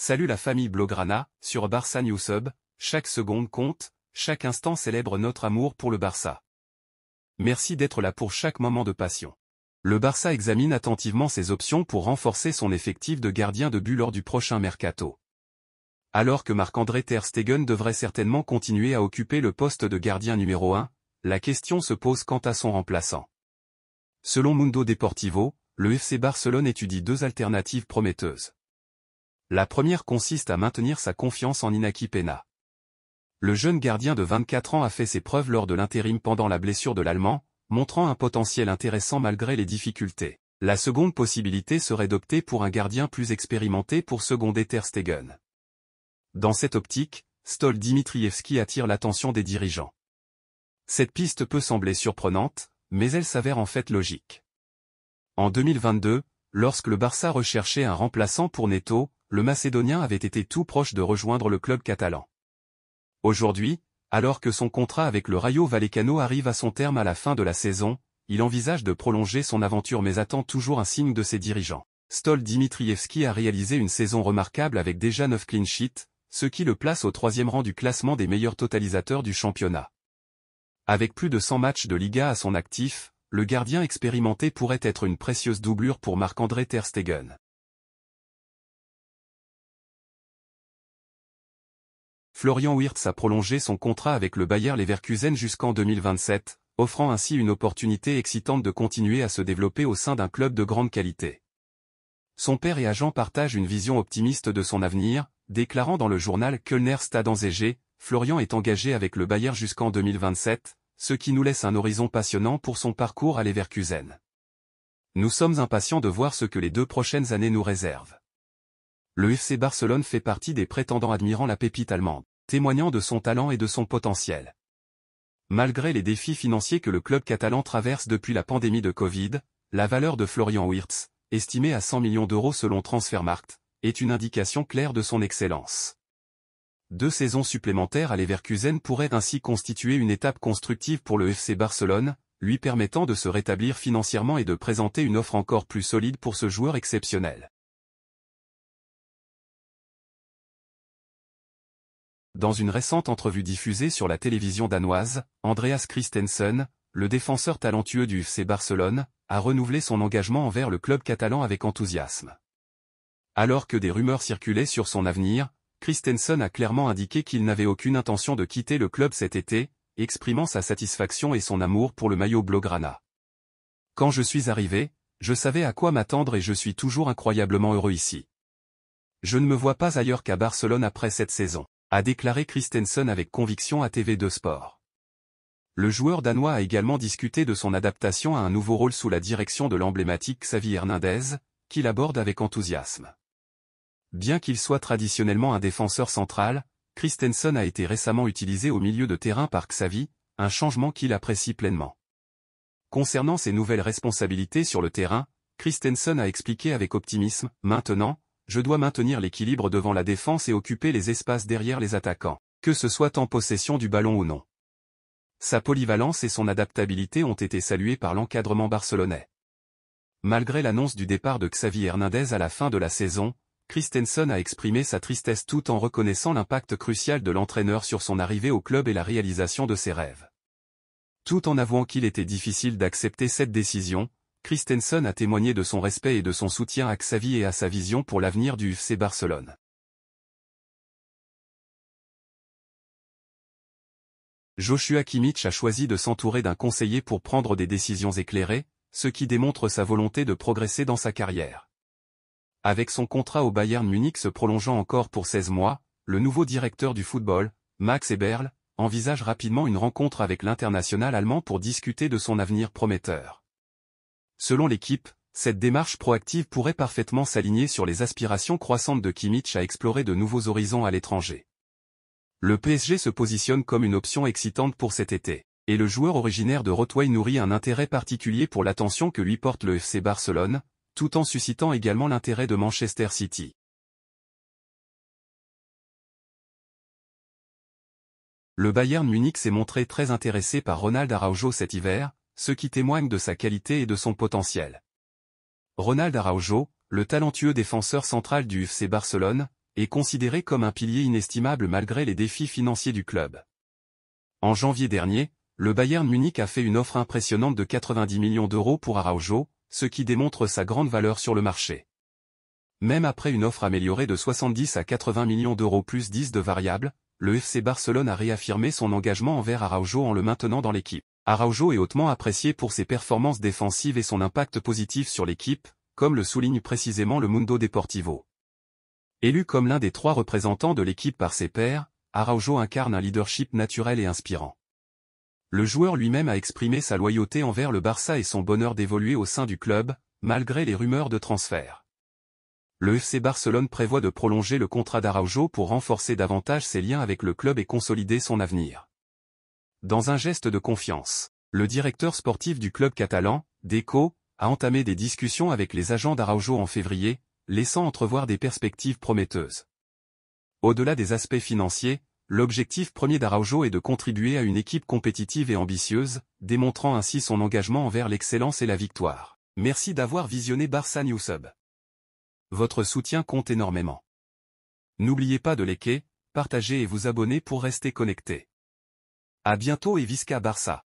Salut la famille Blograna, sur Barça News chaque seconde compte, chaque instant célèbre notre amour pour le Barça. Merci d'être là pour chaque moment de passion. Le Barça examine attentivement ses options pour renforcer son effectif de gardien de but lors du prochain mercato. Alors que Marc-André Ter Stegen devrait certainement continuer à occuper le poste de gardien numéro 1, la question se pose quant à son remplaçant. Selon Mundo Deportivo, le FC Barcelone étudie deux alternatives prometteuses. La première consiste à maintenir sa confiance en Inaki Pena. Le jeune gardien de 24 ans a fait ses preuves lors de l'intérim pendant la blessure de l'Allemand, montrant un potentiel intéressant malgré les difficultés. La seconde possibilité serait d'opter pour un gardien plus expérimenté pour seconder Ter Stegen. Dans cette optique, Stol Dimitrievski attire l'attention des dirigeants. Cette piste peut sembler surprenante, mais elle s'avère en fait logique. En 2022, lorsque le Barça recherchait un remplaçant pour Neto, le Macédonien avait été tout proche de rejoindre le club catalan. Aujourd'hui, alors que son contrat avec le Rayo Vallecano arrive à son terme à la fin de la saison, il envisage de prolonger son aventure mais attend toujours un signe de ses dirigeants. Stol Dimitrievski a réalisé une saison remarquable avec déjà 9 clean sheets, ce qui le place au troisième rang du classement des meilleurs totalisateurs du championnat. Avec plus de 100 matchs de Liga à son actif, le gardien expérimenté pourrait être une précieuse doublure pour Marc-André Ter Stegen. Florian Wirtz a prolongé son contrat avec le Bayer Leverkusen jusqu'en 2027, offrant ainsi une opportunité excitante de continuer à se développer au sein d'un club de grande qualité. Son père et agent partagent une vision optimiste de son avenir, déclarant dans le journal Kölner Stadanzégé, Florian est engagé avec le Bayer jusqu'en 2027, ce qui nous laisse un horizon passionnant pour son parcours à Leverkusen. Nous sommes impatients de voir ce que les deux prochaines années nous réservent le FC Barcelone fait partie des prétendants admirant la pépite allemande, témoignant de son talent et de son potentiel. Malgré les défis financiers que le club catalan traverse depuis la pandémie de Covid, la valeur de Florian Wirtz, estimée à 100 millions d'euros selon Transfermarkt, est une indication claire de son excellence. Deux saisons supplémentaires à l'Everkusen pourraient ainsi constituer une étape constructive pour le FC Barcelone, lui permettant de se rétablir financièrement et de présenter une offre encore plus solide pour ce joueur exceptionnel. Dans une récente entrevue diffusée sur la télévision danoise, Andreas Christensen, le défenseur talentueux du FC Barcelone, a renouvelé son engagement envers le club catalan avec enthousiasme. Alors que des rumeurs circulaient sur son avenir, Christensen a clairement indiqué qu'il n'avait aucune intention de quitter le club cet été, exprimant sa satisfaction et son amour pour le maillot blaugrana. Quand je suis arrivé, je savais à quoi m'attendre et je suis toujours incroyablement heureux ici. Je ne me vois pas ailleurs qu'à Barcelone après cette saison a déclaré Christensen avec conviction à TV2 Sport. Le joueur danois a également discuté de son adaptation à un nouveau rôle sous la direction de l'emblématique Xavi Hernandez, qu'il aborde avec enthousiasme. Bien qu'il soit traditionnellement un défenseur central, Christensen a été récemment utilisé au milieu de terrain par Xavi, un changement qu'il apprécie pleinement. Concernant ses nouvelles responsabilités sur le terrain, Christensen a expliqué avec optimisme, maintenant, je dois maintenir l'équilibre devant la défense et occuper les espaces derrière les attaquants, que ce soit en possession du ballon ou non. Sa polyvalence et son adaptabilité ont été saluées par l'encadrement barcelonais. Malgré l'annonce du départ de Xavi Hernandez à la fin de la saison, Christensen a exprimé sa tristesse tout en reconnaissant l'impact crucial de l'entraîneur sur son arrivée au club et la réalisation de ses rêves. Tout en avouant qu'il était difficile d'accepter cette décision, Christensen a témoigné de son respect et de son soutien à Xavi et à sa vision pour l'avenir du FC Barcelone. Joshua Kimmich a choisi de s'entourer d'un conseiller pour prendre des décisions éclairées, ce qui démontre sa volonté de progresser dans sa carrière. Avec son contrat au Bayern Munich se prolongeant encore pour 16 mois, le nouveau directeur du football, Max Eberl, envisage rapidement une rencontre avec l'international allemand pour discuter de son avenir prometteur. Selon l'équipe, cette démarche proactive pourrait parfaitement s'aligner sur les aspirations croissantes de Kimmich à explorer de nouveaux horizons à l'étranger. Le PSG se positionne comme une option excitante pour cet été, et le joueur originaire de Rottweil nourrit un intérêt particulier pour l'attention que lui porte le FC Barcelone, tout en suscitant également l'intérêt de Manchester City. Le Bayern Munich s'est montré très intéressé par Ronald Araujo cet hiver, ce qui témoigne de sa qualité et de son potentiel. Ronald Araujo, le talentueux défenseur central du FC Barcelone, est considéré comme un pilier inestimable malgré les défis financiers du club. En janvier dernier, le Bayern Munich a fait une offre impressionnante de 90 millions d'euros pour Araujo, ce qui démontre sa grande valeur sur le marché. Même après une offre améliorée de 70 à 80 millions d'euros plus 10 de variables, le FC Barcelone a réaffirmé son engagement envers Araujo en le maintenant dans l'équipe. Araujo est hautement apprécié pour ses performances défensives et son impact positif sur l'équipe, comme le souligne précisément le Mundo Deportivo. Élu comme l'un des trois représentants de l'équipe par ses pairs, Araujo incarne un leadership naturel et inspirant. Le joueur lui-même a exprimé sa loyauté envers le Barça et son bonheur d'évoluer au sein du club, malgré les rumeurs de transfert. Le FC Barcelone prévoit de prolonger le contrat d'Araujo pour renforcer davantage ses liens avec le club et consolider son avenir. Dans un geste de confiance, le directeur sportif du club catalan, Deco, a entamé des discussions avec les agents d'Araujo en février, laissant entrevoir des perspectives prometteuses. Au-delà des aspects financiers, l'objectif premier d'Araujo est de contribuer à une équipe compétitive et ambitieuse, démontrant ainsi son engagement envers l'excellence et la victoire. Merci d'avoir visionné Barça Newsub. Votre soutien compte énormément. N'oubliez pas de liker, partager et vous abonner pour rester connecté. À bientôt et Visca Barça.